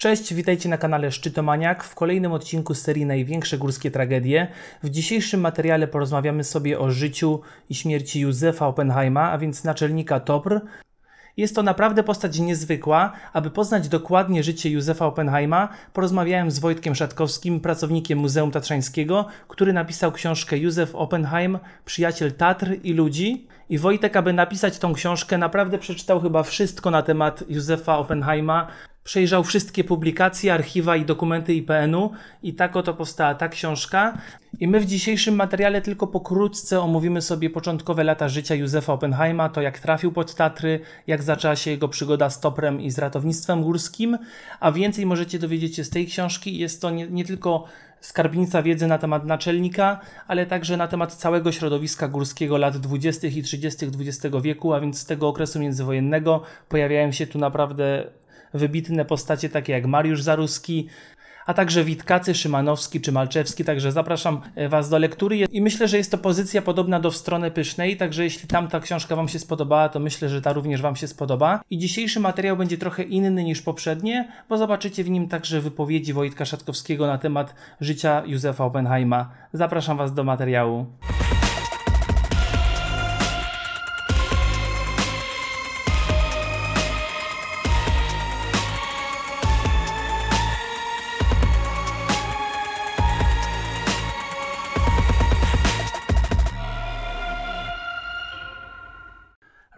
Cześć, witajcie na kanale Szczytomaniak w kolejnym odcinku serii Największe górskie tragedie. W dzisiejszym materiale porozmawiamy sobie o życiu i śmierci Józefa Oppenheima, a więc naczelnika Topr. Jest to naprawdę postać niezwykła. Aby poznać dokładnie życie Józefa Oppenheima, porozmawiałem z Wojtkiem Szatkowskim, pracownikiem Muzeum Tatrzańskiego, który napisał książkę Józef Oppenheim, przyjaciel Tatr i ludzi. I Wojtek, aby napisać tą książkę, naprawdę przeczytał chyba wszystko na temat Józefa Oppenheima, przejrzał wszystkie publikacje, archiwa i dokumenty IPN-u i tak oto powstała ta książka. I my w dzisiejszym materiale tylko pokrótce omówimy sobie początkowe lata życia Józefa Oppenheima, to jak trafił pod Tatry, jak zaczęła się jego przygoda z toprem i z ratownictwem górskim, a więcej możecie dowiedzieć się z tej książki. Jest to nie, nie tylko skarbnica wiedzy na temat naczelnika, ale także na temat całego środowiska górskiego lat 20. i 30. XX wieku, a więc z tego okresu międzywojennego pojawiają się tu naprawdę wybitne postacie takie jak Mariusz Zaruski, a także Witkacy, Szymanowski czy Malczewski, także zapraszam e, Was do lektury i myślę, że jest to pozycja podobna do W stronę pysznej, także jeśli tamta książka Wam się spodobała, to myślę, że ta również Wam się spodoba. I dzisiejszy materiał będzie trochę inny niż poprzednie, bo zobaczycie w nim także wypowiedzi Wojtka Szatkowskiego na temat życia Józefa Oppenheima. Zapraszam Was do materiału.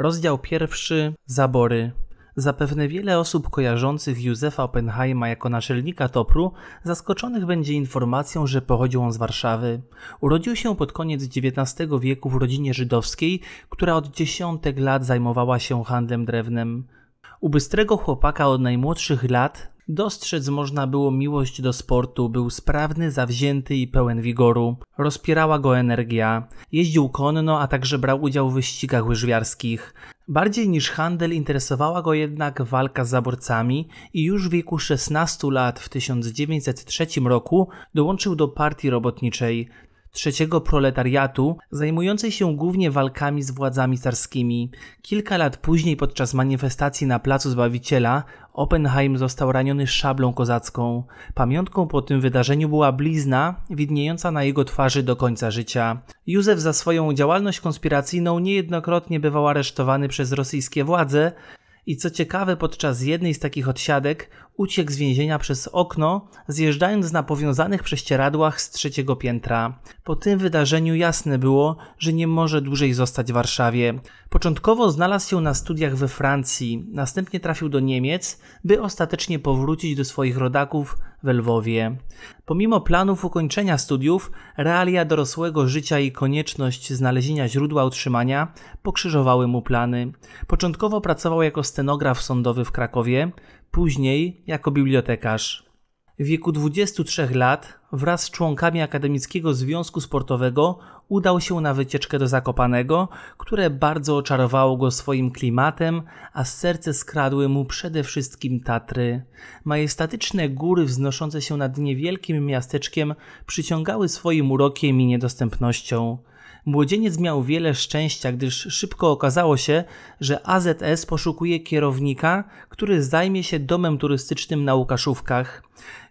Rozdział pierwszy Zabory. Zapewne wiele osób kojarzących Józefa Oppenheima jako naczelnika Topru zaskoczonych będzie informacją, że pochodził on z Warszawy. Urodził się pod koniec XIX wieku w rodzinie żydowskiej, która od dziesiątek lat zajmowała się handlem drewnem. U bystrego chłopaka od najmłodszych lat Dostrzec można było miłość do sportu, był sprawny, zawzięty i pełen wigoru. Rozpierała go energia, jeździł konno, a także brał udział w wyścigach łyżwiarskich. Bardziej niż handel interesowała go jednak walka z zaborcami i już w wieku 16 lat w 1903 roku dołączył do partii robotniczej trzeciego proletariatu, zajmującej się głównie walkami z władzami carskimi. Kilka lat później, podczas manifestacji na Placu Zbawiciela, Oppenheim został raniony szablą kozacką. Pamiątką po tym wydarzeniu była blizna, widniejąca na jego twarzy do końca życia. Józef za swoją działalność konspiracyjną niejednokrotnie bywał aresztowany przez rosyjskie władze, i co ciekawe, podczas jednej z takich odsiadek uciekł z więzienia przez okno, zjeżdżając na powiązanych prześcieradłach z trzeciego piętra. Po tym wydarzeniu jasne było, że nie może dłużej zostać w Warszawie. Początkowo znalazł się na studiach we Francji, następnie trafił do Niemiec, by ostatecznie powrócić do swoich rodaków we Lwowie. Pomimo planów ukończenia studiów, realia dorosłego życia i konieczność znalezienia źródła utrzymania pokrzyżowały mu plany. Początkowo pracował jako stenograf sądowy w Krakowie, Później, jako bibliotekarz. W wieku 23 lat wraz z członkami Akademickiego Związku Sportowego udał się na wycieczkę do Zakopanego, które bardzo oczarowało go swoim klimatem, a serce skradły mu przede wszystkim Tatry. Majestatyczne góry wznoszące się nad niewielkim miasteczkiem przyciągały swoim urokiem i niedostępnością. Młodzieniec miał wiele szczęścia, gdyż szybko okazało się, że AZS poszukuje kierownika, który zajmie się domem turystycznym na Łukaszówkach.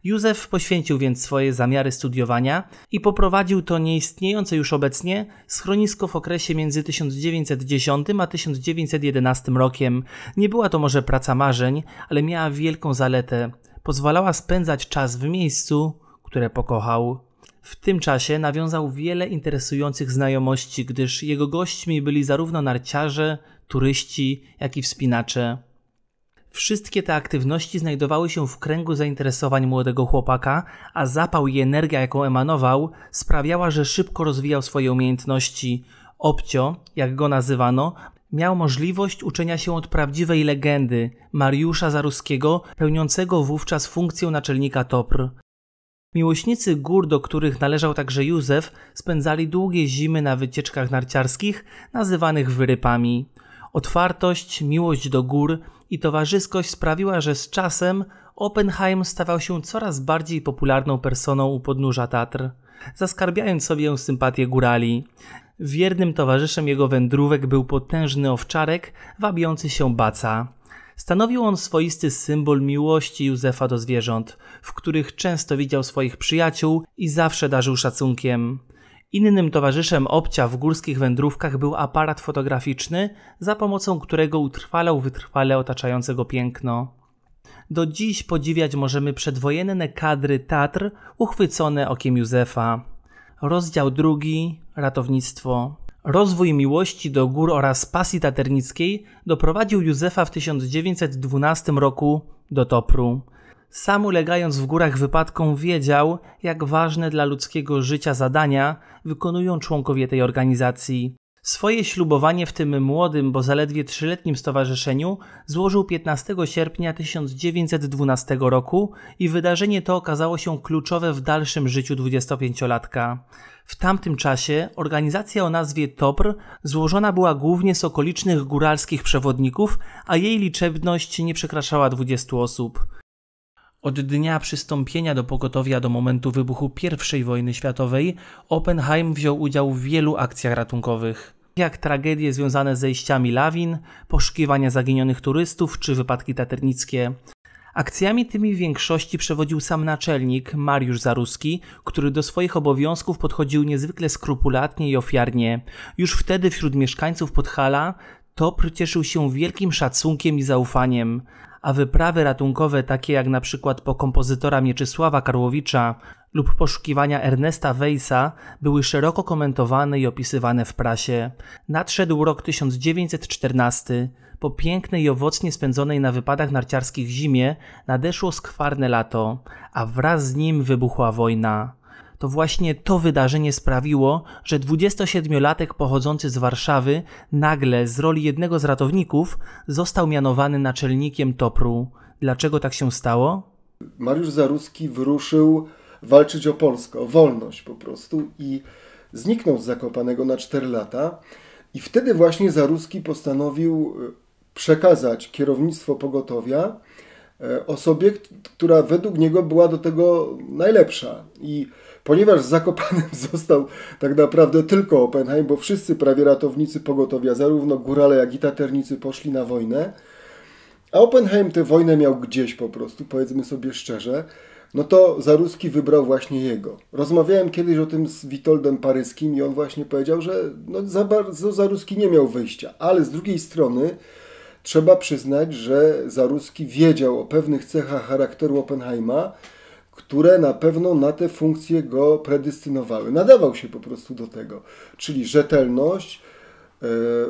Józef poświęcił więc swoje zamiary studiowania i poprowadził to nieistniejące już obecnie schronisko w okresie między 1910 a 1911 rokiem. Nie była to może praca marzeń, ale miała wielką zaletę. Pozwalała spędzać czas w miejscu, które pokochał. W tym czasie nawiązał wiele interesujących znajomości, gdyż jego gośćmi byli zarówno narciarze, turyści, jak i wspinacze. Wszystkie te aktywności znajdowały się w kręgu zainteresowań młodego chłopaka, a zapał i energia, jaką emanował, sprawiała, że szybko rozwijał swoje umiejętności. Obcio, jak go nazywano, miał możliwość uczenia się od prawdziwej legendy Mariusza Zaruskiego, pełniącego wówczas funkcję naczelnika Topr. Miłośnicy gór, do których należał także Józef, spędzali długie zimy na wycieczkach narciarskich, nazywanych wyrypami. Otwartość, miłość do gór i towarzyskość sprawiła, że z czasem Oppenheim stawał się coraz bardziej popularną personą u podnóża Tatr, zaskarbiając sobie sympatię górali. Wiernym towarzyszem jego wędrówek był potężny owczarek, wabiący się baca. Stanowił on swoisty symbol miłości Józefa do zwierząt, w których często widział swoich przyjaciół i zawsze darzył szacunkiem. Innym towarzyszem obcia w górskich wędrówkach był aparat fotograficzny, za pomocą którego utrwalał wytrwale otaczające go piękno. Do dziś podziwiać możemy przedwojenne kadry Tatr uchwycone okiem Józefa. Rozdział drugi Ratownictwo Rozwój miłości do gór oraz pasji taternickiej doprowadził Józefa w 1912 roku do Topru. Sam ulegając w górach wypadkom wiedział, jak ważne dla ludzkiego życia zadania wykonują członkowie tej organizacji. Swoje ślubowanie w tym młodym, bo zaledwie trzyletnim stowarzyszeniu złożył 15 sierpnia 1912 roku i wydarzenie to okazało się kluczowe w dalszym życiu 25-latka. W tamtym czasie organizacja o nazwie TOPR złożona była głównie z okolicznych góralskich przewodników, a jej liczebność nie przekraczała 20 osób. Od dnia przystąpienia do pogotowia do momentu wybuchu I wojny światowej Oppenheim wziął udział w wielu akcjach ratunkowych, jak tragedie związane z zejściami lawin, poszukiwania zaginionych turystów czy wypadki taternickie. Akcjami tymi w większości przewodził sam naczelnik Mariusz Zaruski, który do swoich obowiązków podchodził niezwykle skrupulatnie i ofiarnie. Już wtedy wśród mieszkańców Podhala Topr cieszył się wielkim szacunkiem i zaufaniem, a wyprawy ratunkowe takie jak na przykład po kompozytora Mieczysława Karłowicza lub poszukiwania Ernesta Weissa były szeroko komentowane i opisywane w prasie. Nadszedł rok 1914. Po pięknej i owocnie spędzonej na wypadach narciarskich zimie nadeszło skwarne lato, a wraz z nim wybuchła wojna to właśnie to wydarzenie sprawiło, że 27-latek pochodzący z Warszawy nagle z roli jednego z ratowników został mianowany naczelnikiem Topru. Dlaczego tak się stało? Mariusz Zaruski wyruszył walczyć o Polskę, o wolność po prostu i zniknął z Zakopanego na 4 lata. I wtedy właśnie Zaruski postanowił e, przekazać kierownictwo pogotowia e, osobie, która według niego była do tego najlepsza. I Ponieważ z został tak naprawdę tylko Oppenheim, bo wszyscy prawie ratownicy pogotowia, zarówno górale jak i taternicy poszli na wojnę, a Oppenheim tę wojnę miał gdzieś po prostu, powiedzmy sobie szczerze, no to Zaruski wybrał właśnie jego. Rozmawiałem kiedyś o tym z Witoldem Paryskim i on właśnie powiedział, że no za bardzo Zaruski nie miał wyjścia, ale z drugiej strony trzeba przyznać, że Zaruski wiedział o pewnych cechach charakteru Oppenheima, które na pewno na te funkcje go predestynowały. Nadawał się po prostu do tego, czyli rzetelność, e,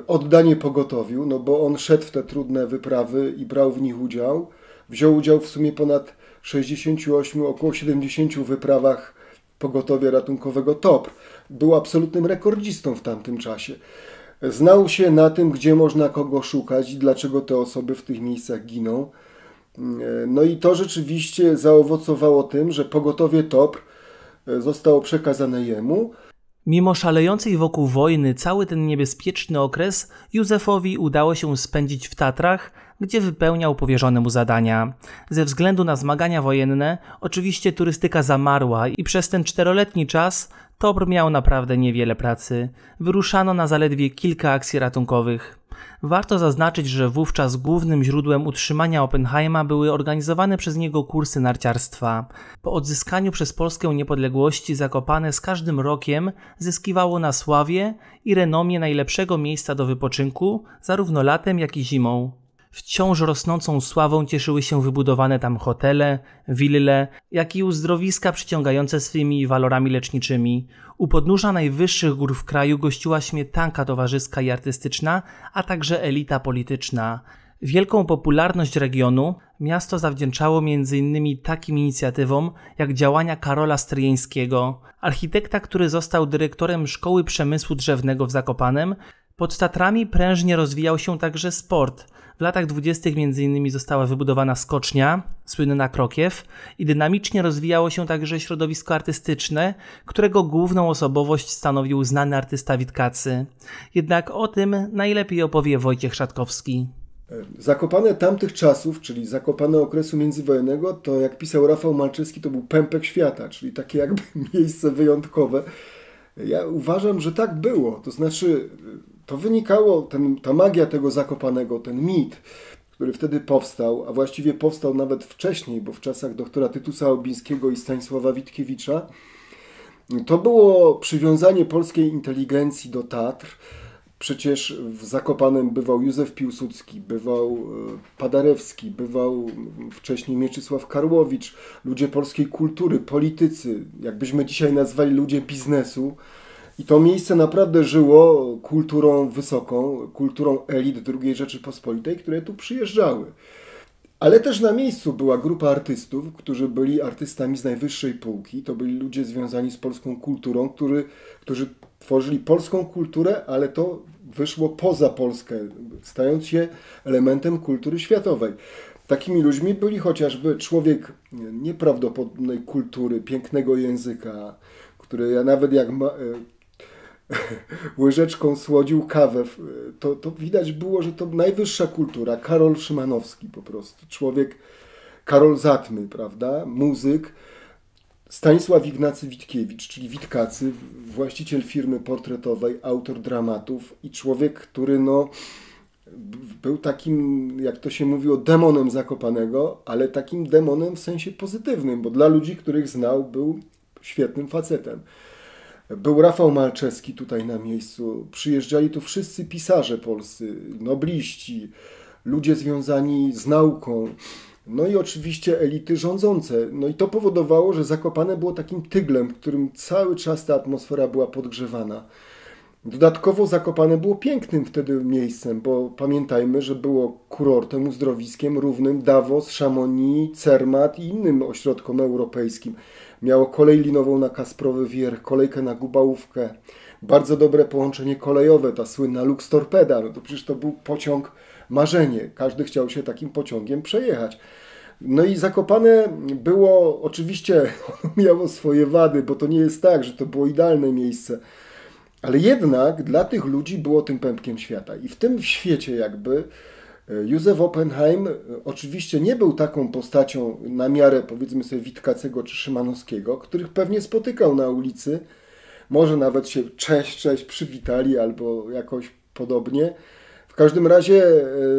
oddanie pogotowiu, no bo on szedł w te trudne wyprawy i brał w nich udział. Wziął udział w sumie ponad 68, około 70 wyprawach pogotowia ratunkowego TOPR. Był absolutnym rekordzistą w tamtym czasie. Znał się na tym, gdzie można kogo szukać i dlaczego te osoby w tych miejscach giną. E, no i to rzeczywiście zaowocowało tym, że pogotowie TOPR e, zostało przekazane jemu. Mimo szalejącej wokół wojny cały ten niebezpieczny okres Józefowi udało się spędzić w Tatrach, gdzie wypełniał powierzone mu zadania. Ze względu na zmagania wojenne, oczywiście turystyka zamarła i przez ten czteroletni czas Tobr miał naprawdę niewiele pracy. Wyruszano na zaledwie kilka akcji ratunkowych. Warto zaznaczyć, że wówczas głównym źródłem utrzymania Oppenheima były organizowane przez niego kursy narciarstwa. Po odzyskaniu przez Polskę niepodległości Zakopane z każdym rokiem zyskiwało na sławie i renomie najlepszego miejsca do wypoczynku zarówno latem, jak i zimą wciąż rosnącą sławą cieszyły się wybudowane tam hotele, wille, jak i uzdrowiska przyciągające swymi walorami leczniczymi. U podnóża najwyższych gór w kraju gościła śmietanka towarzyska i artystyczna, a także elita polityczna. Wielką popularność regionu miasto zawdzięczało m.in. takim inicjatywom jak działania Karola Stryjeńskiego, architekta, który został dyrektorem Szkoły Przemysłu Drzewnego w Zakopanem. Pod Tatrami prężnie rozwijał się także sport, w latach dwudziestych m.in. została wybudowana skocznia, słynna Krokiew, i dynamicznie rozwijało się także środowisko artystyczne, którego główną osobowość stanowił znany artysta Witkacy. Jednak o tym najlepiej opowie Wojciech Szatkowski. Zakopane tamtych czasów, czyli zakopane okresu międzywojennego, to jak pisał Rafał Malczewski, to był pępek świata, czyli takie jakby miejsce wyjątkowe. Ja uważam, że tak było. To znaczy, to wynikało, ten, ta magia tego zakopanego, ten mit, który wtedy powstał, a właściwie powstał nawet wcześniej, bo w czasach doktora Tytusa Obińskiego i Stanisława Witkiewicza, to było przywiązanie polskiej inteligencji do Tatr. Przecież w Zakopanem bywał Józef Piłsudski, bywał e, Padarewski, bywał wcześniej Mieczysław Karłowicz, ludzie polskiej kultury, politycy, jakbyśmy dzisiaj nazwali ludzie biznesu. I to miejsce naprawdę żyło kulturą wysoką, kulturą elit II Rzeczypospolitej, które tu przyjeżdżały. Ale też na miejscu była grupa artystów, którzy byli artystami z najwyższej półki. To byli ludzie związani z polską kulturą, którzy tworzyli polską kulturę, ale to wyszło poza Polskę, stając się elementem kultury światowej. Takimi ludźmi byli chociażby człowiek nieprawdopodobnej kultury, pięknego języka, który ja nawet jak ma, łyżeczką słodził kawę. To, to widać było, że to najwyższa kultura. Karol Szymanowski po prostu. Człowiek, Karol Zatmy, prawda? Muzyk. Stanisław Ignacy Witkiewicz, czyli Witkacy, właściciel firmy portretowej, autor dramatów i człowiek, który no, był takim, jak to się mówiło, demonem Zakopanego, ale takim demonem w sensie pozytywnym, bo dla ludzi, których znał, był świetnym facetem. Był Rafał Malczewski tutaj na miejscu. Przyjeżdżali tu wszyscy pisarze polscy, nobliści, ludzie związani z nauką. No i oczywiście elity rządzące. No i to powodowało, że Zakopane było takim tyglem, w którym cały czas ta atmosfera była podgrzewana. Dodatkowo Zakopane było pięknym wtedy miejscem, bo pamiętajmy, że było kurortem, uzdrowiskiem równym Davos, Chamonix, Cermat i innym ośrodkom europejskim. Miało kolej linową na Kasprowy wier kolejkę na Gubałówkę. Bardzo dobre połączenie kolejowe, ta słynna Lux Torpeda. No to przecież to był pociąg marzenie. Każdy chciał się takim pociągiem przejechać. No i Zakopane było, oczywiście miało swoje wady, bo to nie jest tak, że to było idealne miejsce. Ale jednak dla tych ludzi było tym pępkiem świata. I w tym świecie jakby E, Józef Oppenheim e, oczywiście nie był taką postacią na miarę powiedzmy sobie Witkacego czy Szymanowskiego, których pewnie spotykał na ulicy. Może nawet się cześć, cześć przywitali albo jakoś podobnie. W każdym razie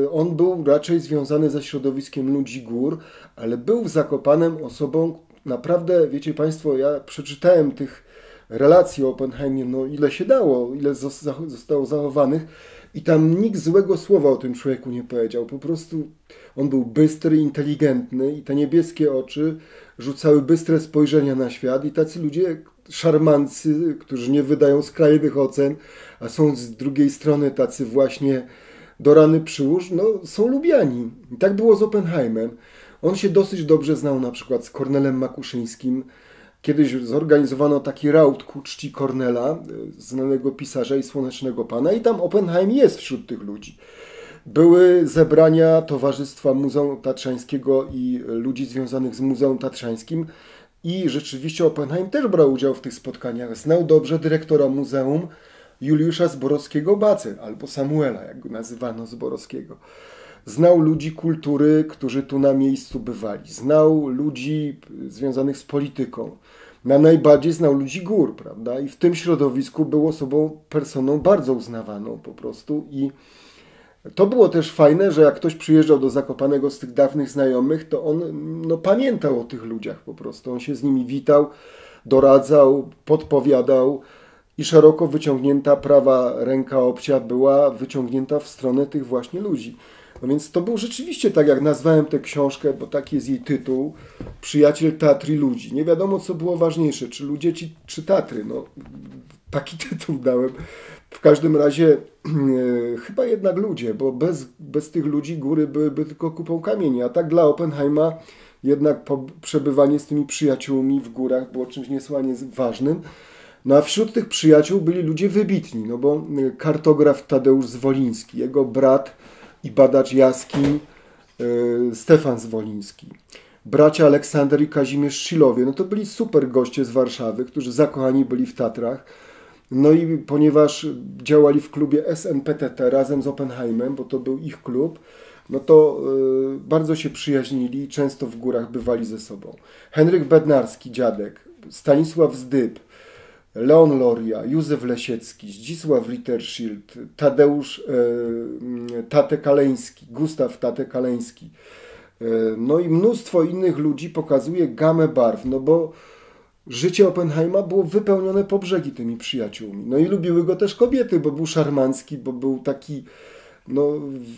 e, on był raczej związany ze środowiskiem ludzi gór, ale był w Zakopanem osobą, naprawdę, wiecie Państwo, ja przeczytałem tych relacji o Oppenheimie, no ile się dało, ile zostało zachowanych i tam nikt złego słowa o tym człowieku nie powiedział. Po prostu on był bystry, inteligentny i te niebieskie oczy rzucały bystre spojrzenia na świat. I tacy ludzie, szarmancy, którzy nie wydają skrajnych ocen, a są z drugiej strony tacy właśnie do rany przyłóż, no są lubiani. I tak było z Oppenheimem. On się dosyć dobrze znał na przykład z Kornelem Makuszyńskim, Kiedyś zorganizowano taki raut ku czci Cornela, e, znanego pisarza i słonecznego pana, i tam Oppenheim jest wśród tych ludzi. Były zebrania Towarzystwa Muzeum Tatrzańskiego i ludzi związanych z Muzeum Tatrzańskim. I rzeczywiście Oppenheim też brał udział w tych spotkaniach. Znał dobrze dyrektora muzeum Juliusza Zborowskiego-Bacy, albo Samuela, jak go nazywano Zborowskiego. Znał ludzi kultury, którzy tu na miejscu bywali. Znał ludzi związanych z polityką. Na najbardziej znał ludzi gór, prawda? I w tym środowisku był osobą, personą bardzo uznawaną po prostu i to było też fajne, że jak ktoś przyjeżdżał do Zakopanego z tych dawnych znajomych, to on no, pamiętał o tych ludziach po prostu. On się z nimi witał, doradzał, podpowiadał i szeroko wyciągnięta prawa ręka obcia była wyciągnięta w stronę tych właśnie ludzi. No więc to był rzeczywiście, tak jak nazwałem tę książkę, bo taki jest jej tytuł, Przyjaciel Tatry Ludzi. Nie wiadomo, co było ważniejsze, czy ludzie, ci, czy Tatry. No, taki tytuł dałem. W każdym razie e, chyba jednak ludzie, bo bez, bez tych ludzi góry byłyby tylko kupą kamieni. A tak dla Oppenheima jednak przebywanie z tymi przyjaciółmi w górach było czymś niesłanie ważnym. No a wśród tych przyjaciół byli ludzie wybitni, no bo e, kartograf Tadeusz Zwoliński, jego brat i badacz jaskiń e, Stefan Zwoliński. Bracia Aleksander i Kazimierz Szilowie, no to byli super goście z Warszawy, którzy zakochani byli w Tatrach. No i ponieważ działali w klubie SNPTT razem z Oppenheimem, bo to był ich klub, no to y, bardzo się przyjaźnili i często w górach bywali ze sobą. Henryk Bednarski, dziadek, Stanisław Zdyb, Leon Loria, Józef Lesiecki, Zdzisław Ritterschild, Tadeusz e, mm, Tate Kaleński, Gustaw Tate Kaleński, e, no i mnóstwo innych ludzi pokazuje gamę barw, no bo życie Oppenheima było wypełnione po brzegi tymi przyjaciółmi. No i lubiły go też kobiety, bo był szarmancki, bo był taki, no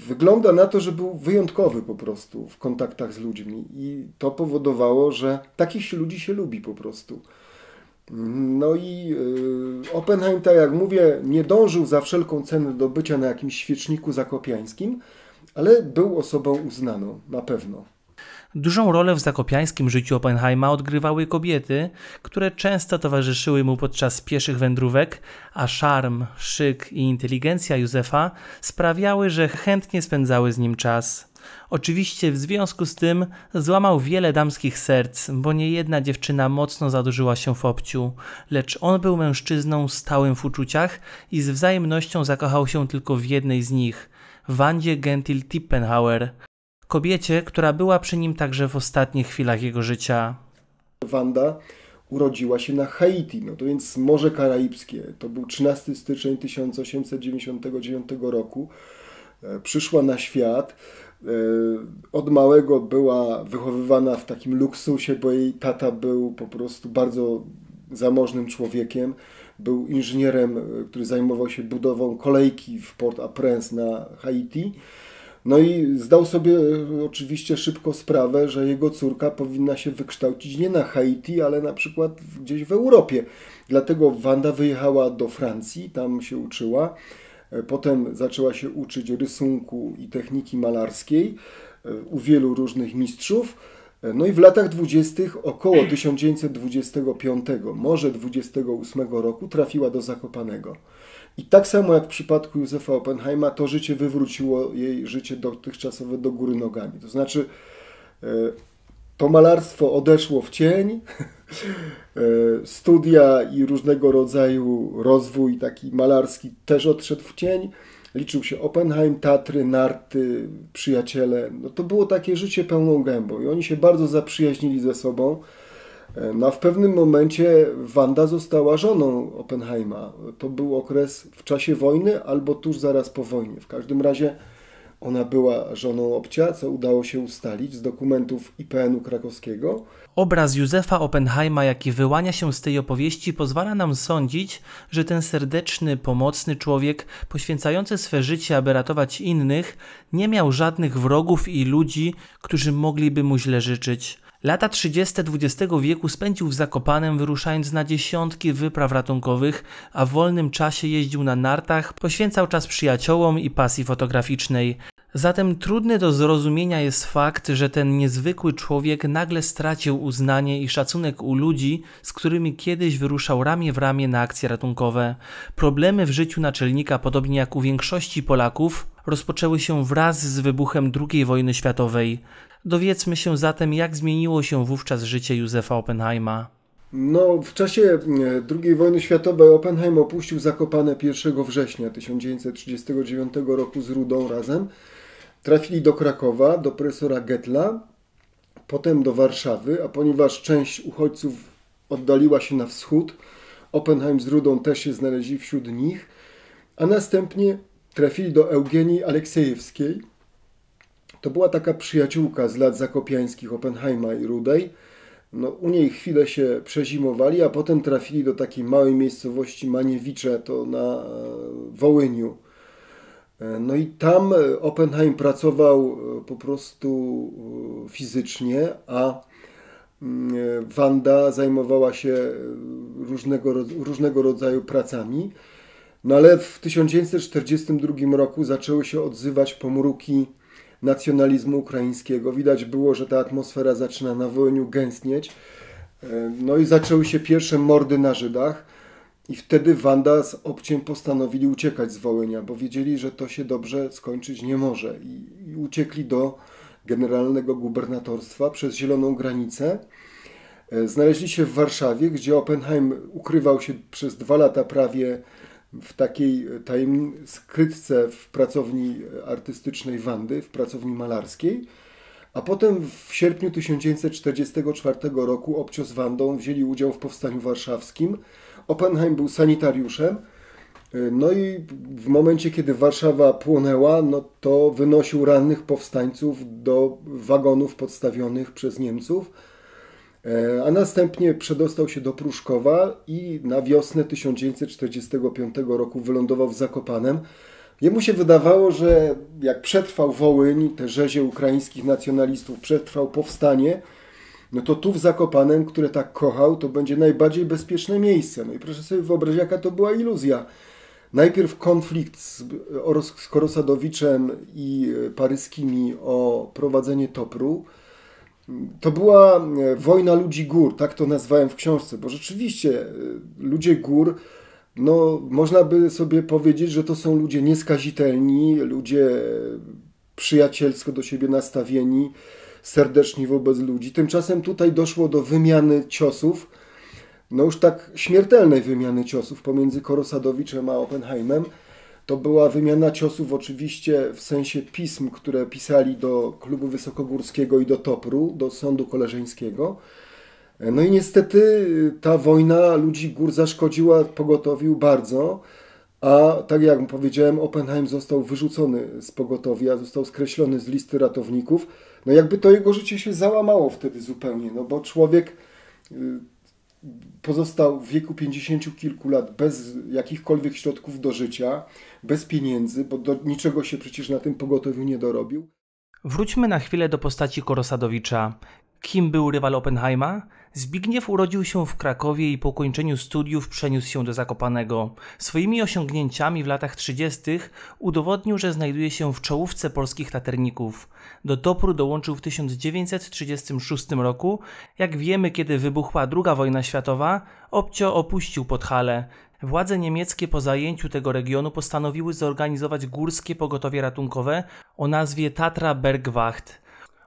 wygląda na to, że był wyjątkowy po prostu w kontaktach z ludźmi i to powodowało, że takich ludzi się lubi po prostu. No i y, Oppenheim, tak jak mówię, nie dążył za wszelką cenę do bycia na jakimś świeczniku zakopiańskim, ale był osobą uznaną, na pewno. Dużą rolę w zakopiańskim życiu Oppenheima odgrywały kobiety, które często towarzyszyły mu podczas pieszych wędrówek, a szarm, szyk i inteligencja Józefa sprawiały, że chętnie spędzały z nim czas. Oczywiście w związku z tym złamał wiele damskich serc, bo nie jedna dziewczyna mocno zadłużyła się w obciu, lecz on był mężczyzną stałym w uczuciach i z wzajemnością zakochał się tylko w jednej z nich, Wandzie Gentil Tippenhauer, kobiecie, która była przy nim także w ostatnich chwilach jego życia. Wanda urodziła się na Haiti, no to więc Morze Karaibskie. To był 13 styczeń 1899 roku. E, przyszła na świat E, od małego była wychowywana w takim luksusie, bo jej tata był po prostu bardzo zamożnym człowiekiem. Był inżynierem, e, który zajmował się budową kolejki w Port-au-Prince na Haiti. No i zdał sobie e, oczywiście szybko sprawę, że jego córka powinna się wykształcić nie na Haiti, ale na przykład gdzieś w Europie. Dlatego Wanda wyjechała do Francji, tam się uczyła. E, potem zaczęła się uczyć rysunku i techniki malarskiej e, u wielu różnych mistrzów. E, no i w latach 20. około 1925, może 28 roku trafiła do Zakopanego. I tak samo jak w przypadku Józefa Oppenheima, to życie wywróciło jej życie dotychczasowe do góry nogami. To znaczy, to malarstwo odeszło w cień, E, studia i różnego rodzaju rozwój taki malarski też odszedł w cień. Liczył się Oppenheim, Tatry, Narty, przyjaciele. No to było takie życie pełną gębą i oni się bardzo zaprzyjaźnili ze sobą. E, no a w pewnym momencie Wanda została żoną Oppenheima. To był okres w czasie wojny albo tuż zaraz po wojnie. W każdym razie ona była żoną Obcia, co udało się ustalić z dokumentów IPN-u krakowskiego. Obraz Józefa Oppenheima, jaki wyłania się z tej opowieści, pozwala nam sądzić, że ten serdeczny, pomocny człowiek, poświęcający swe życie, aby ratować innych, nie miał żadnych wrogów i ludzi, którzy mogliby mu źle życzyć. Lata 30. XX wieku spędził w Zakopanem, wyruszając na dziesiątki wypraw ratunkowych, a w wolnym czasie jeździł na nartach, poświęcał czas przyjaciołom i pasji fotograficznej. Zatem trudny do zrozumienia jest fakt, że ten niezwykły człowiek nagle stracił uznanie i szacunek u ludzi, z którymi kiedyś wyruszał ramię w ramię na akcje ratunkowe. Problemy w życiu naczelnika, podobnie jak u większości Polaków, rozpoczęły się wraz z wybuchem II wojny światowej. Dowiedzmy się zatem, jak zmieniło się wówczas życie Józefa Oppenheima. No, w czasie e, II wojny światowej Oppenheim opuścił Zakopane 1 września 1939 roku z Rudą razem. Trafili do Krakowa, do profesora Getla, potem do Warszawy, a ponieważ część uchodźców oddaliła się na wschód, Oppenheim z Rudą też się znaleźli wśród nich, a następnie trafili do Eugenii Aleksejewskiej. To była taka przyjaciółka z lat zakopiańskich Oppenheima i Rudej. No, u niej chwilę się przezimowali, a potem trafili do takiej małej miejscowości Maniewicze, to na e, Wołyniu. E, no i tam e, Oppenheim pracował e, po prostu fizycznie, a mm, Wanda zajmowała się różnego, różnego rodzaju pracami. No ale w 1942 roku zaczęły się odzywać pomruki nacjonalizmu ukraińskiego. Widać było, że ta atmosfera zaczyna na wojnie gęstnieć. No i zaczęły się pierwsze mordy na Żydach. I wtedy Wanda z Obciem postanowili uciekać z Wołynia, bo wiedzieli, że to się dobrze skończyć nie może. I, i uciekli do generalnego gubernatorstwa przez Zieloną Granicę. E, znaleźli się w Warszawie, gdzie Oppenheim ukrywał się przez dwa lata prawie w takiej e, tajemniczej skrytce w pracowni e, artystycznej Wandy, w pracowni malarskiej. A potem w sierpniu 1944 roku Obcio z Wandą wzięli udział w Powstaniu Warszawskim – Oppenheim był sanitariuszem. E, no i w momencie, kiedy Warszawa płonęła, no to wynosił rannych powstańców do wagonów podstawionych przez Niemców. E, a następnie przedostał się do Pruszkowa i na wiosnę 1945 roku wylądował w Zakopanem. Jemu się wydawało, że jak przetrwał Wołyń, te rzezie ukraińskich nacjonalistów, przetrwał powstanie, no to tu w Zakopanem, które tak kochał, to będzie najbardziej bezpieczne miejsce. No i proszę sobie wyobrazić, jaka to była iluzja. Najpierw konflikt z, z Korosadowiczem i e, Paryskimi o prowadzenie Topru. To była e, wojna ludzi gór, tak to nazwałem w książce, bo rzeczywiście e, ludzie gór, no można by sobie powiedzieć, że to są ludzie nieskazitelni, ludzie przyjacielsko do siebie nastawieni, serdeczni wobec ludzi. Tymczasem tutaj doszło do wymiany ciosów, no już tak śmiertelnej wymiany ciosów pomiędzy Korosadowiczem a Oppenheimem. To była wymiana ciosów oczywiście w sensie pism, które pisali do Klubu Wysokogórskiego i do Topru, do Sądu Koleżeńskiego. No i niestety y, ta wojna ludzi gór zaszkodziła pogotowiu bardzo, a tak jak powiedziałem, Oppenheim został wyrzucony z pogotowia, został skreślony z listy ratowników no jakby to jego życie się załamało wtedy zupełnie, no bo człowiek y, pozostał w wieku 50 kilku lat bez jakichkolwiek środków do życia, bez pieniędzy, bo do niczego się przecież na tym pogotowiu nie dorobił. Wróćmy na chwilę do postaci Korosadowicza. Kim był rywal Oppenheima? Zbigniew urodził się w Krakowie i po ukończeniu studiów przeniósł się do Zakopanego. Swoimi osiągnięciami w latach 30. udowodnił, że znajduje się w czołówce polskich taterników. Do Topru dołączył w 1936 roku. Jak wiemy, kiedy wybuchła II wojna światowa, Obcio opuścił Podhale. Władze niemieckie po zajęciu tego regionu postanowiły zorganizować górskie pogotowie ratunkowe o nazwie Tatra Bergwacht.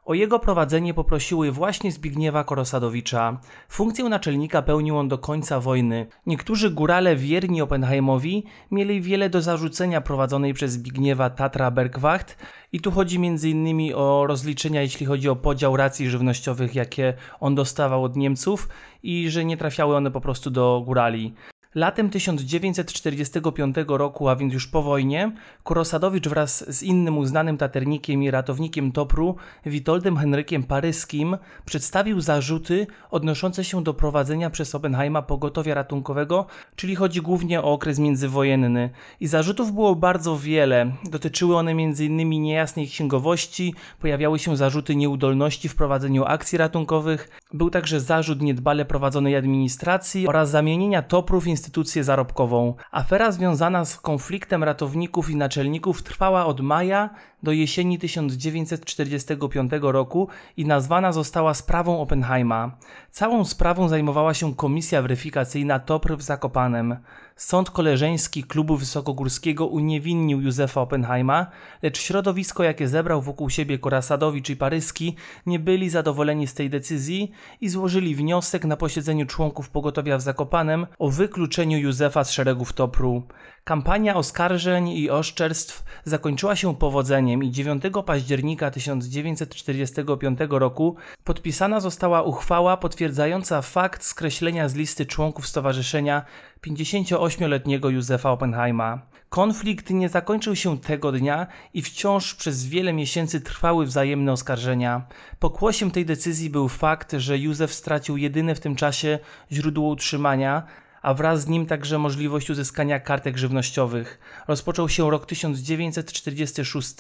O jego prowadzenie poprosiły właśnie Zbigniewa Korosadowicza. Funkcję naczelnika pełnił on do końca wojny. Niektórzy górale wierni Oppenheimowi mieli wiele do zarzucenia prowadzonej przez Zbigniewa Tatra Bergwacht i tu chodzi m.in. o rozliczenia, jeśli chodzi o podział racji żywnościowych, jakie on dostawał od Niemców i że nie trafiały one po prostu do górali. Latem 1945 roku, a więc już po wojnie, Korosadowicz wraz z innym uznanym taternikiem i ratownikiem Topru, Witoldem Henrykiem Paryskim, przedstawił zarzuty odnoszące się do prowadzenia przez Oppenheima pogotowia ratunkowego, czyli chodzi głównie o okres międzywojenny. I zarzutów było bardzo wiele. Dotyczyły one m.in. niejasnej księgowości, pojawiały się zarzuty nieudolności w prowadzeniu akcji ratunkowych, był także zarzut niedbale prowadzonej administracji oraz zamienienia toprów w instytucję zarobkową. Afera związana z konfliktem ratowników i naczelników trwała od maja do jesieni 1945 roku i nazwana została sprawą Oppenheima. Całą sprawą zajmowała się komisja weryfikacyjna TOPR w Zakopanem. Sąd koleżeński klubu wysokogórskiego uniewinnił Józefa Oppenheima, lecz środowisko, jakie zebrał wokół siebie Korasadowicz i Paryski, nie byli zadowoleni z tej decyzji i złożyli wniosek na posiedzeniu członków pogotowia w Zakopanem o wykluczeniu Józefa z szeregów Topru. Kampania oskarżeń i oszczerstw zakończyła się powodzeniem i 9 października 1945 roku podpisana została uchwała potwierdzająca fakt skreślenia z listy członków stowarzyszenia 58-letniego Józefa Oppenheima. Konflikt nie zakończył się tego dnia i wciąż przez wiele miesięcy trwały wzajemne oskarżenia. Pokłosiem tej decyzji był fakt, że Józef stracił jedyne w tym czasie źródło utrzymania, a wraz z nim także możliwość uzyskania kartek żywnościowych. Rozpoczął się rok 1946.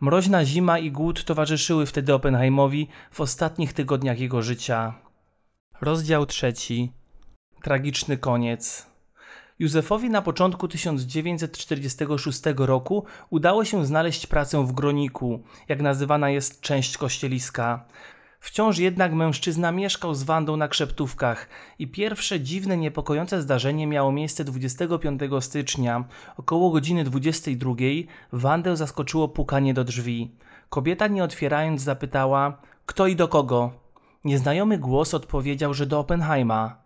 Mroźna zima i głód towarzyszyły wtedy Oppenheimowi w ostatnich tygodniach jego życia. Rozdział trzeci tragiczny koniec. Józefowi na początku 1946 roku udało się znaleźć pracę w Groniku, jak nazywana jest część kościeliska. Wciąż jednak mężczyzna mieszkał z Wandą na Krzeptówkach i pierwsze dziwne, niepokojące zdarzenie miało miejsce 25 stycznia. Około godziny 22 Wandę zaskoczyło pukanie do drzwi. Kobieta nie otwierając zapytała, kto i do kogo. Nieznajomy głos odpowiedział, że do Oppenheima.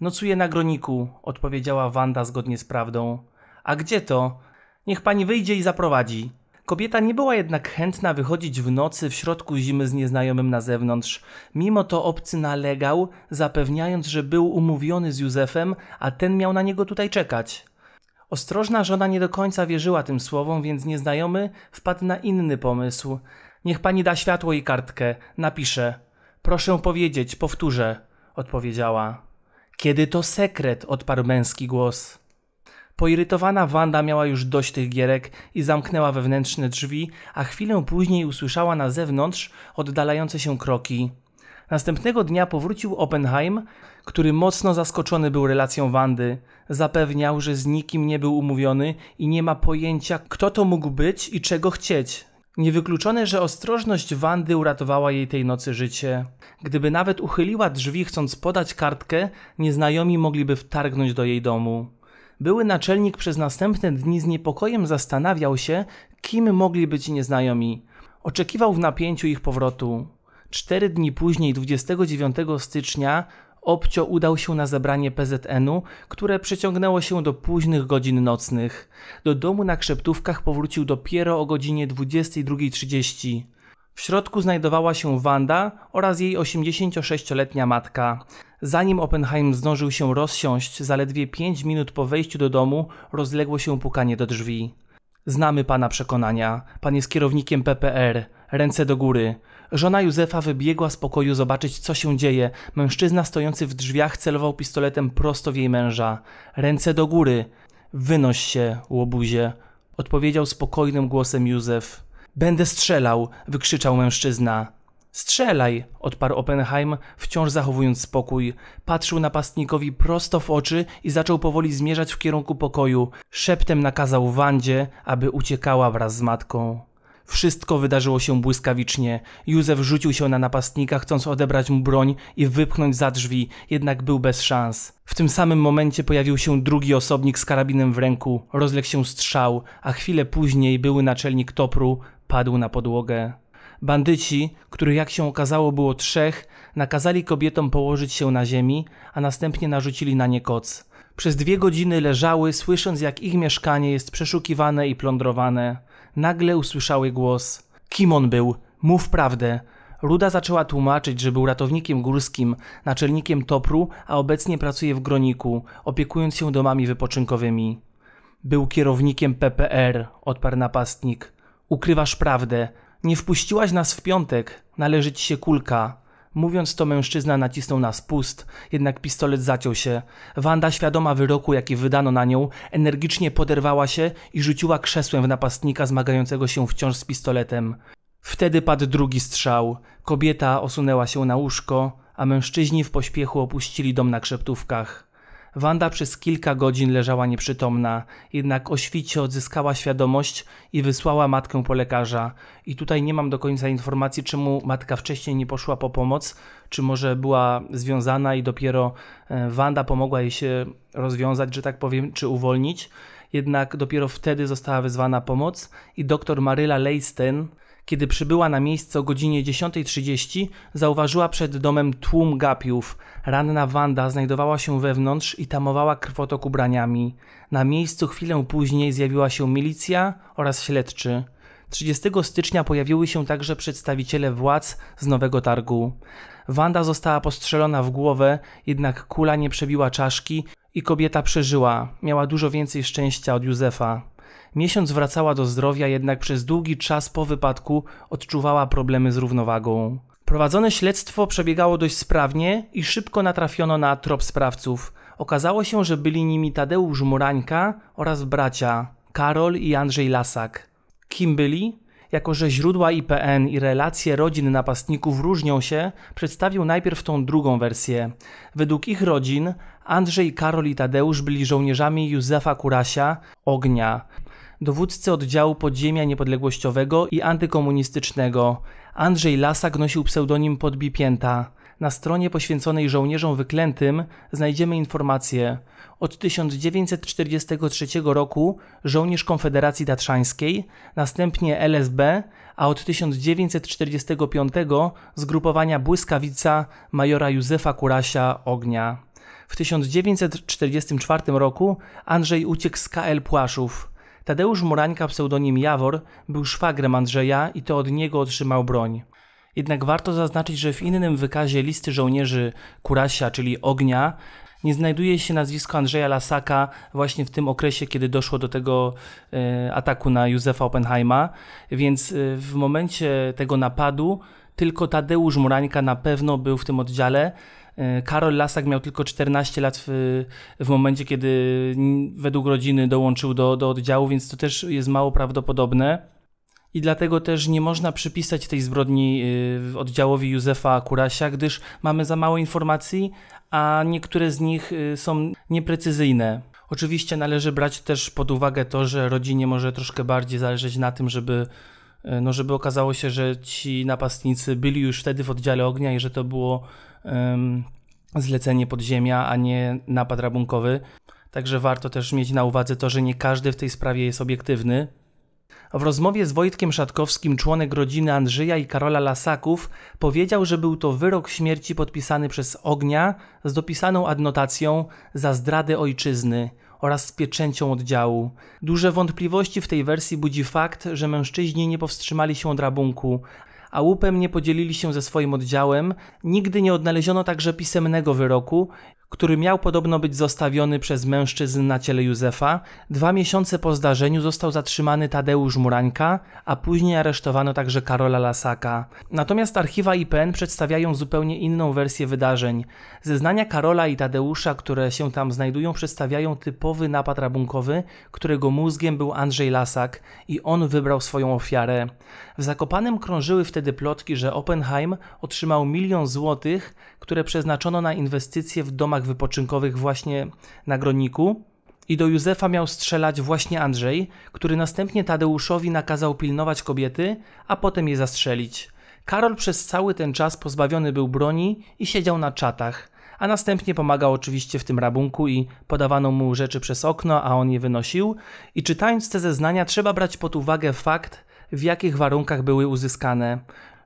Nocuję na groniku, odpowiedziała Wanda zgodnie z prawdą. A gdzie to? Niech pani wyjdzie i zaprowadzi. Kobieta nie była jednak chętna wychodzić w nocy w środku zimy z nieznajomym na zewnątrz. Mimo to obcy nalegał, zapewniając, że był umówiony z Józefem, a ten miał na niego tutaj czekać. Ostrożna żona nie do końca wierzyła tym słowom, więc nieznajomy wpadł na inny pomysł. Niech pani da światło i kartkę, napiszę. Proszę powiedzieć, powtórzę, odpowiedziała. Kiedy to sekret? odparł męski głos. Poirytowana Wanda miała już dość tych gierek i zamknęła wewnętrzne drzwi, a chwilę później usłyszała na zewnątrz oddalające się kroki. Następnego dnia powrócił Oppenheim, który mocno zaskoczony był relacją Wandy. Zapewniał, że z nikim nie był umówiony i nie ma pojęcia, kto to mógł być i czego chcieć. Niewykluczone, że ostrożność Wandy uratowała jej tej nocy życie. Gdyby nawet uchyliła drzwi, chcąc podać kartkę, nieznajomi mogliby wtargnąć do jej domu. Były naczelnik przez następne dni z niepokojem zastanawiał się, kim mogli być nieznajomi. Oczekiwał w napięciu ich powrotu. Cztery dni później, 29 stycznia, Obcio udał się na zebranie PZN-u, które przeciągnęło się do późnych godzin nocnych. Do domu na Krzeptówkach powrócił dopiero o godzinie 22.30. W środku znajdowała się Wanda oraz jej 86-letnia matka. Zanim Oppenheim zdążył się rozsiąść, zaledwie 5 minut po wejściu do domu rozległo się pukanie do drzwi. Znamy pana przekonania. Pan jest kierownikiem PPR. Ręce do góry. Żona Józefa wybiegła z pokoju zobaczyć, co się dzieje. Mężczyzna stojący w drzwiach celował pistoletem prosto w jej męża. Ręce do góry. Wynoś się, łobuzie. Odpowiedział spokojnym głosem Józef. Będę strzelał, wykrzyczał mężczyzna. Strzelaj, odparł Oppenheim, wciąż zachowując spokój. Patrzył napastnikowi prosto w oczy i zaczął powoli zmierzać w kierunku pokoju. Szeptem nakazał Wandzie, aby uciekała wraz z matką. Wszystko wydarzyło się błyskawicznie. Józef rzucił się na napastnika, chcąc odebrać mu broń i wypchnąć za drzwi, jednak był bez szans. W tym samym momencie pojawił się drugi osobnik z karabinem w ręku, rozległ się strzał, a chwilę później były naczelnik topru padł na podłogę. Bandyci, których jak się okazało było trzech, nakazali kobietom położyć się na ziemi, a następnie narzucili na nie koc. Przez dwie godziny leżały, słysząc jak ich mieszkanie jest przeszukiwane i plądrowane. Nagle usłyszały głos. Kim on był? Mów prawdę. Ruda zaczęła tłumaczyć, że był ratownikiem górskim, naczelnikiem topru, a obecnie pracuje w Groniku, opiekując się domami wypoczynkowymi. Był kierownikiem PPR, odparł napastnik. Ukrywasz prawdę, nie wpuściłaś nas w piątek, należy ci się kulka. Mówiąc to, mężczyzna nacisnął na spust, jednak pistolet zaciął się. Wanda, świadoma wyroku, jaki wydano na nią, energicznie poderwała się i rzuciła krzesłem w napastnika zmagającego się wciąż z pistoletem. Wtedy padł drugi strzał. Kobieta osunęła się na łóżko, a mężczyźni w pośpiechu opuścili dom na krzeptówkach. Wanda przez kilka godzin leżała nieprzytomna, jednak o świcie odzyskała świadomość i wysłała matkę po lekarza. I tutaj nie mam do końca informacji, czemu matka wcześniej nie poszła po pomoc, czy może była związana i dopiero e, Wanda pomogła jej się rozwiązać, że tak powiem, czy uwolnić. Jednak dopiero wtedy została wezwana pomoc i doktor Maryla Leisten kiedy przybyła na miejsce o godzinie 10.30, zauważyła przed domem tłum gapiów. Ranna Wanda znajdowała się wewnątrz i tamowała krwotok ubraniami. Na miejscu chwilę później zjawiła się milicja oraz śledczy. 30 stycznia pojawiły się także przedstawiciele władz z Nowego Targu. Wanda została postrzelona w głowę, jednak kula nie przebiła czaszki i kobieta przeżyła. Miała dużo więcej szczęścia od Józefa. Miesiąc wracała do zdrowia, jednak przez długi czas po wypadku odczuwała problemy z równowagą. Prowadzone śledztwo przebiegało dość sprawnie i szybko natrafiono na trop sprawców. Okazało się, że byli nimi Tadeusz Murańka oraz bracia Karol i Andrzej Lasak. Kim byli? Jako, że źródła IPN i relacje rodzin napastników różnią się, przedstawił najpierw tą drugą wersję. Według ich rodzin Andrzej, Karol i Tadeusz byli żołnierzami Józefa Kurasia, Ognia dowódcy oddziału podziemia niepodległościowego i antykomunistycznego. Andrzej Lasak nosił pseudonim Podbipięta. Na stronie poświęconej żołnierzom wyklętym znajdziemy informację. Od 1943 roku żołnierz Konfederacji Tatrzańskiej, następnie LSB, a od 1945 zgrupowania Błyskawica majora Józefa Kurasia Ognia. W 1944 roku Andrzej uciekł z KL Płaszów. Tadeusz Morańka, pseudonim Jawor był szwagrem Andrzeja i to od niego otrzymał broń. Jednak warto zaznaczyć, że w innym wykazie listy żołnierzy Kurasia, czyli Ognia, nie znajduje się nazwisko Andrzeja Lasaka właśnie w tym okresie, kiedy doszło do tego e, ataku na Józefa Oppenheima, więc e, w momencie tego napadu tylko Tadeusz Murańka na pewno był w tym oddziale, E, Karol Lasak miał tylko 14 lat w, w momencie, kiedy według rodziny dołączył do, do oddziału, więc to też jest mało prawdopodobne. I dlatego też nie można przypisać tej zbrodni e, oddziałowi Józefa Kurasia, gdyż mamy za mało informacji, a niektóre z nich e, są nieprecyzyjne. Oczywiście należy brać też pod uwagę to, że rodzinie może troszkę bardziej zależeć na tym, żeby, no żeby okazało się, że ci napastnicy byli już wtedy w oddziale ognia i że to było zlecenie podziemia, a nie napad rabunkowy. Także warto też mieć na uwadze to, że nie każdy w tej sprawie jest obiektywny. W rozmowie z Wojtkiem Szatkowskim członek rodziny Andrzeja i Karola Lasaków powiedział, że był to wyrok śmierci podpisany przez Ognia z dopisaną adnotacją za zdradę ojczyzny oraz z pieczęcią oddziału. Duże wątpliwości w tej wersji budzi fakt, że mężczyźni nie powstrzymali się od rabunku, a łupem nie podzielili się ze swoim oddziałem. Nigdy nie odnaleziono także pisemnego wyroku, który miał podobno być zostawiony przez mężczyzn na ciele Józefa. Dwa miesiące po zdarzeniu został zatrzymany Tadeusz Murańka, a później aresztowano także Karola Lasaka. Natomiast archiwa IPN przedstawiają zupełnie inną wersję wydarzeń. Zeznania Karola i Tadeusza, które się tam znajdują, przedstawiają typowy napad rabunkowy, którego mózgiem był Andrzej Lasak i on wybrał swoją ofiarę. W Zakopanem krążyły wtedy plotki, że Oppenheim otrzymał milion złotych, które przeznaczono na inwestycje w domach wypoczynkowych właśnie na Groniku i do Józefa miał strzelać właśnie Andrzej, który następnie Tadeuszowi nakazał pilnować kobiety, a potem je zastrzelić. Karol przez cały ten czas pozbawiony był broni i siedział na czatach, a następnie pomagał oczywiście w tym rabunku i podawano mu rzeczy przez okno, a on je wynosił. I czytając te zeznania trzeba brać pod uwagę fakt, w jakich warunkach były uzyskane.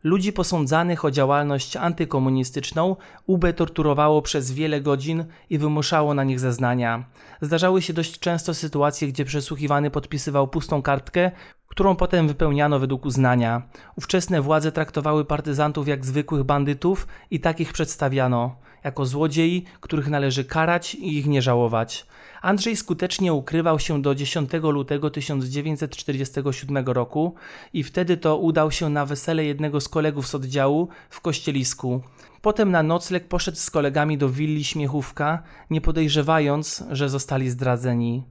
Ludzi posądzanych o działalność antykomunistyczną UB torturowało przez wiele godzin i wymuszało na nich zeznania. Zdarzały się dość często sytuacje, gdzie przesłuchiwany podpisywał pustą kartkę, którą potem wypełniano według uznania. Ówczesne władze traktowały partyzantów jak zwykłych bandytów i takich przedstawiano jako złodziei, których należy karać i ich nie żałować. Andrzej skutecznie ukrywał się do 10 lutego 1947 roku i wtedy to udał się na wesele jednego z kolegów z oddziału w Kościelisku. Potem na nocleg poszedł z kolegami do willi Śmiechówka, nie podejrzewając, że zostali zdradzeni.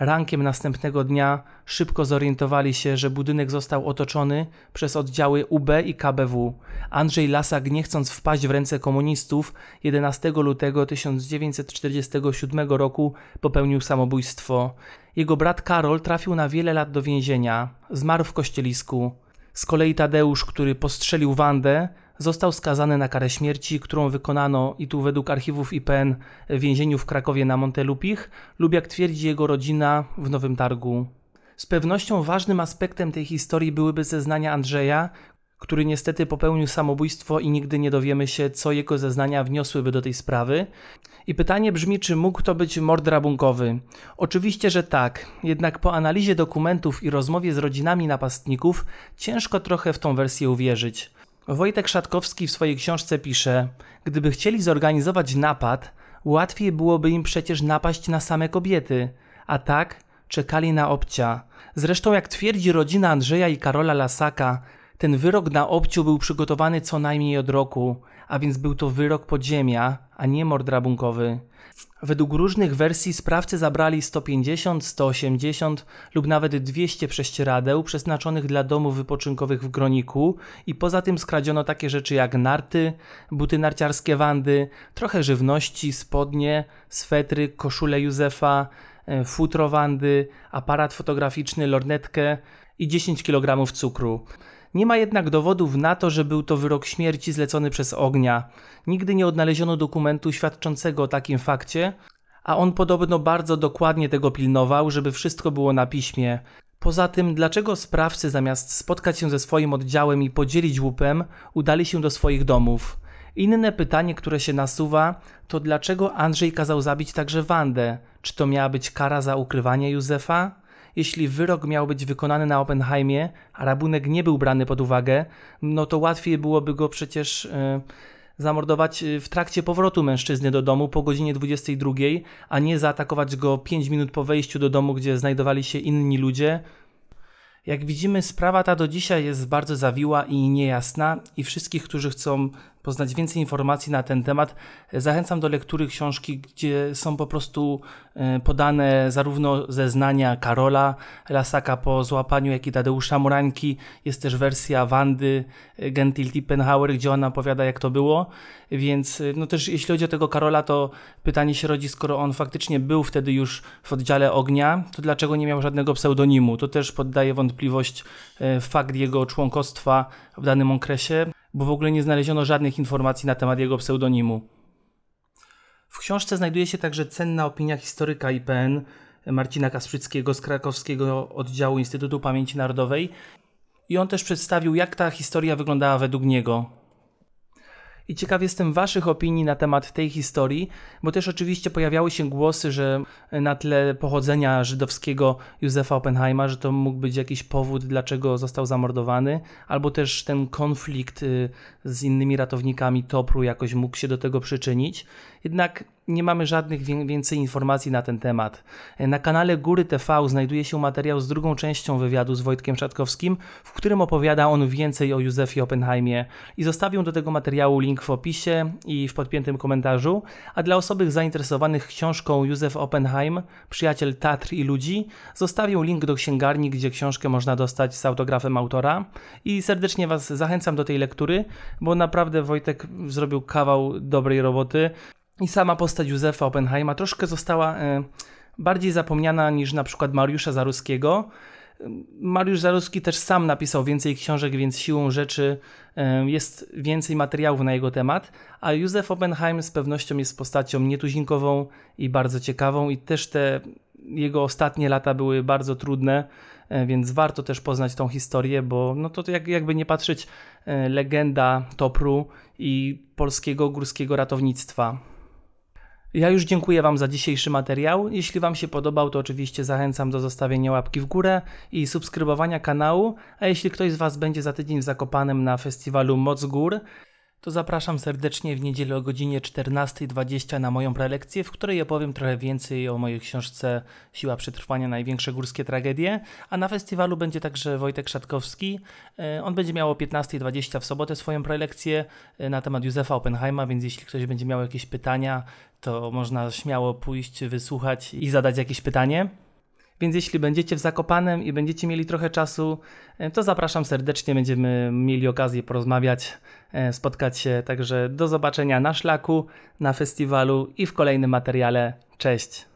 Rankiem następnego dnia szybko zorientowali się, że budynek został otoczony przez oddziały UB i KBW. Andrzej Lasak, nie chcąc wpaść w ręce komunistów, 11 lutego 1947 roku popełnił samobójstwo. Jego brat Karol trafił na wiele lat do więzienia. Zmarł w kościelisku. Z kolei Tadeusz, który postrzelił Wandę, został skazany na karę śmierci, którą wykonano i tu według archiwów IPN w więzieniu w Krakowie na Montelupich lub jak twierdzi jego rodzina w Nowym Targu. Z pewnością ważnym aspektem tej historii byłyby zeznania Andrzeja, który niestety popełnił samobójstwo i nigdy nie dowiemy się, co jego zeznania wniosłyby do tej sprawy. I pytanie brzmi, czy mógł to być mord rabunkowy? Oczywiście, że tak, jednak po analizie dokumentów i rozmowie z rodzinami napastników ciężko trochę w tą wersję uwierzyć. Wojtek Szatkowski w swojej książce pisze: Gdyby chcieli zorganizować napad, łatwiej byłoby im przecież napaść na same kobiety, a tak czekali na obcia. Zresztą, jak twierdzi rodzina Andrzeja i Karola Lasaka, ten wyrok na obciu był przygotowany co najmniej od roku a więc był to wyrok podziemia, a nie mord rabunkowy. Według różnych wersji sprawcy zabrali 150, 180 lub nawet 200 prześcieradeł przeznaczonych dla domów wypoczynkowych w Groniku i poza tym skradziono takie rzeczy jak narty, buty narciarskie Wandy, trochę żywności, spodnie, swetry, koszule Józefa, e, futro Wandy, aparat fotograficzny, lornetkę i 10 kg cukru. Nie ma jednak dowodów na to, że był to wyrok śmierci zlecony przez ognia. Nigdy nie odnaleziono dokumentu świadczącego o takim fakcie, a on podobno bardzo dokładnie tego pilnował, żeby wszystko było na piśmie. Poza tym, dlaczego sprawcy zamiast spotkać się ze swoim oddziałem i podzielić łupem, udali się do swoich domów? Inne pytanie, które się nasuwa, to dlaczego Andrzej kazał zabić także Wandę? Czy to miała być kara za ukrywanie Józefa? jeśli wyrok miał być wykonany na Oppenheimie, a rabunek nie był brany pod uwagę, no to łatwiej byłoby go przecież e, zamordować e, w trakcie powrotu mężczyzny do domu po godzinie 22, a nie zaatakować go 5 minut po wejściu do domu, gdzie znajdowali się inni ludzie. Jak widzimy, sprawa ta do dzisiaj jest bardzo zawiła i niejasna, i wszystkich, którzy chcą poznać więcej informacji na ten temat, zachęcam do lektury książki, gdzie są po prostu e, podane zarówno zeznania Karola Lasaka po złapaniu, jak i Tadeusza Murańki. Jest też wersja Wandy e, Gentil-Tippenhauer, gdzie ona opowiada, jak to było. Więc e, no też jeśli chodzi o tego Karola, to pytanie się rodzi, skoro on faktycznie był wtedy już w oddziale ognia, to dlaczego nie miał żadnego pseudonimu? To też poddaje wątpliwość fakt jego członkostwa w danym okresie bo w ogóle nie znaleziono żadnych informacji na temat jego pseudonimu. W książce znajduje się także cenna opinia historyka IPN Marcina Kasprzyckiego z krakowskiego oddziału Instytutu Pamięci Narodowej i on też przedstawił, jak ta historia wyglądała według niego i ciekaw jestem Waszych opinii na temat tej historii, bo też oczywiście pojawiały się głosy, że na tle pochodzenia żydowskiego Józefa Oppenheima, że to mógł być jakiś powód, dlaczego został zamordowany, albo też ten konflikt y, z innymi ratownikami Topru jakoś mógł się do tego przyczynić. Jednak nie mamy żadnych więcej informacji na ten temat. Na kanale Góry TV znajduje się materiał z drugą częścią wywiadu z Wojtkiem Czatkowskim, w którym opowiada on więcej o Józefie Oppenheimie i zostawię do tego materiału link w opisie i w podpiętym komentarzu, a dla osób zainteresowanych książką Józef Oppenheim, przyjaciel Tatr i ludzi, zostawię link do księgarni, gdzie książkę można dostać z autografem autora i serdecznie Was zachęcam do tej lektury, bo naprawdę Wojtek zrobił kawał dobrej roboty. I sama postać Józefa Oppenheima troszkę została e, bardziej zapomniana niż na przykład Mariusza Zaruskiego. E, Mariusz Zaruski też sam napisał więcej książek, więc siłą rzeczy e, jest więcej materiałów na jego temat, a Józef Oppenheim z pewnością jest postacią nietuzinkową i bardzo ciekawą i też te jego ostatnie lata były bardzo trudne, więc warto też poznać tą historię, bo no to jak, jakby nie patrzeć legenda Topru i polskiego górskiego ratownictwa. Ja już dziękuję Wam za dzisiejszy materiał. Jeśli Wam się podobał, to oczywiście zachęcam do zostawienia łapki w górę i subskrybowania kanału. A jeśli ktoś z Was będzie za tydzień zakopanym Zakopanem na festiwalu Moc Gór, to zapraszam serdecznie w niedzielę o godzinie 14.20 na moją prelekcję, w której opowiem trochę więcej o mojej książce Siła Przetrwania Największe Górskie Tragedie, a na festiwalu będzie także Wojtek Szatkowski. E, on będzie miał o 15.20 w sobotę swoją prelekcję e, na temat Józefa Oppenheima, więc jeśli ktoś będzie miał jakieś pytania, to można śmiało pójść, wysłuchać i zadać jakieś pytanie. Więc jeśli będziecie w Zakopanem i będziecie mieli trochę czasu, e, to zapraszam serdecznie. Będziemy mieli okazję porozmawiać, e, spotkać się. Także do zobaczenia na szlaku, na festiwalu i w kolejnym materiale. Cześć!